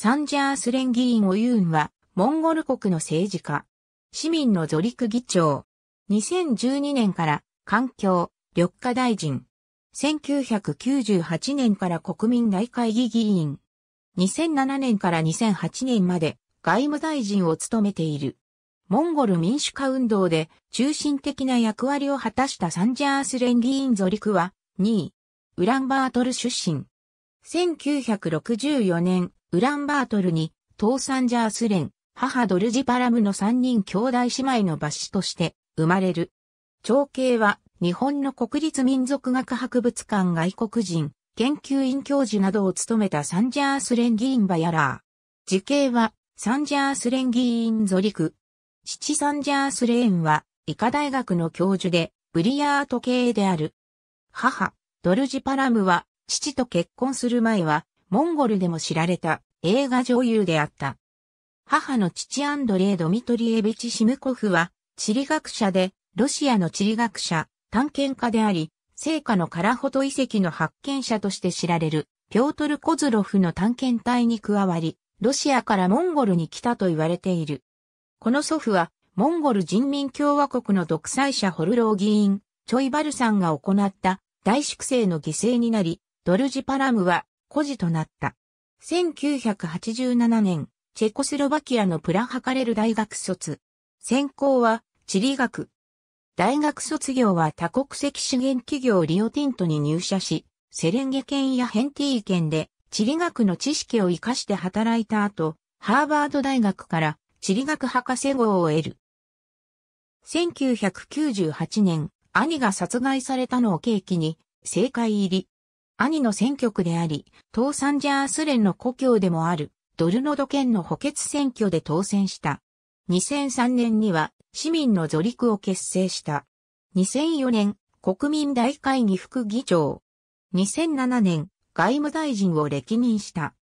サンジャース連議員オユーンは、モンゴル国の政治家。市民のゾリク議長。2012年から、環境、緑化大臣。1998年から国民大会議議員。2007年から2008年まで、外務大臣を務めている。モンゴル民主化運動で中心的な役割を果たしたサンジャース連議員ゾリクは2位、ウランバートル出身。1964年、ウランバートルに、父サンジャースレン、母ドルジパラムの三人兄弟姉妹の罰子として生まれる。長兄は日本の国立民族学博物館外国人研究院教授などを務めたサンジャースレン議員バヤラー。時系はサンジャースレン議員ゾリク。父サンジャースレーンは医科大学の教授でブリヤート系である。母、ドルジパラムは父と結婚する前はモンゴルでも知られた映画女優であった。母の父アンドレイ・ドミトリエビチ・シムコフは、地理学者で、ロシアの地理学者、探検家であり、聖火のカラホト遺跡の発見者として知られる、ピョートル・コズロフの探検隊に加わり、ロシアからモンゴルに来たと言われている。この祖父は、モンゴル人民共和国の独裁者ホルロー議員、チョイバルさんが行った大粛清の犠牲になり、ドルジパラムは孤児となった。1987年、チェコスロバキアのプラハカレル大学卒。専攻は地理学。大学卒業は多国籍資源企業リオティントに入社し、セレンゲ県やヘンティー県で地理学の知識を活かして働いた後、ハーバード大学から地理学博士号を得る。1998年、兄が殺害されたのを契機に、政界入り。兄の選挙区であり、東サンジャース連の故郷でもある、ドルノド県の補欠選挙で当選した。2003年には、市民のゾリクを結成した。2004年、国民大会議副議長。2007年、外務大臣を歴任した。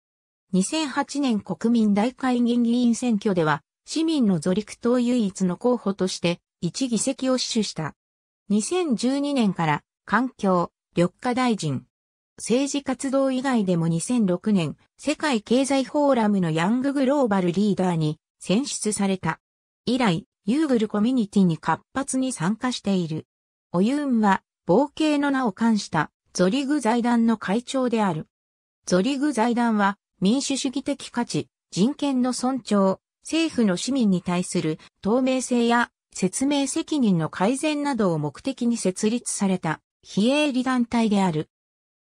2008年国民大会議議員選挙では、市民のゾリク党唯一の候補として、1議席を死守した。2012年から、環境、緑化大臣、政治活動以外でも2006年、世界経済フォーラムのヤンググローバルリーダーに選出された。以来、ユーグルコミュニティに活発に参加している。オユーンは、冒険の名を冠したゾリグ財団の会長である。ゾリグ財団は、民主主義的価値、人権の尊重、政府の市民に対する透明性や説明責任の改善などを目的に設立された非営利団体である。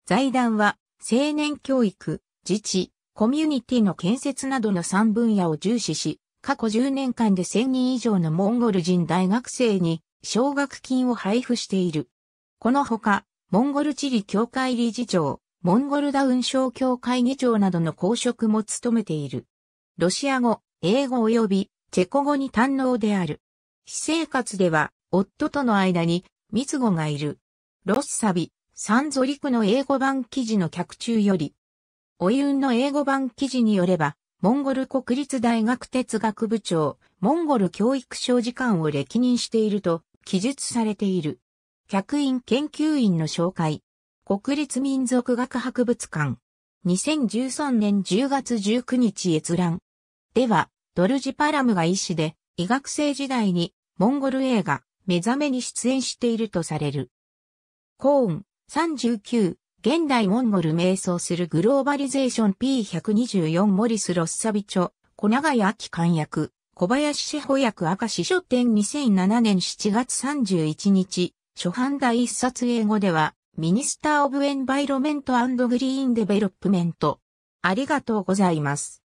財団は青年教育、自治、コミュニティの建設などの3分野を重視し、過去10年間で1000人以上のモンゴル人大学生に奨学金を配布している。このほか、モンゴル地理協会理事長、モンゴルダウン症協会議長などの公職も務めている。ロシア語、英語及びチェコ語に堪能である。私生活では夫との間に三つ子がいる。ロッサビ、サンゾリクの英語版記事の客中より、オイウンの英語版記事によれば、モンゴル国立大学哲学部長、モンゴル教育省次官を歴任していると記述されている。客員研究員の紹介。国立民族学博物館。2013年10月19日閲覧。では、ドルジパラムが医師で、医学生時代にモンゴル映画、目覚めに出演しているとされる。コーン、39、現代モンゴル瞑想するグローバリゼーション P124 モリス・ロッサビチョ、小長屋秋寛役、小林志保役赤志書店2007年7月31日、初版第一冊英語では、ミニスター・オブ・エンバイロメント・アンド・グリーン・デベロップメント。ありがとうございます。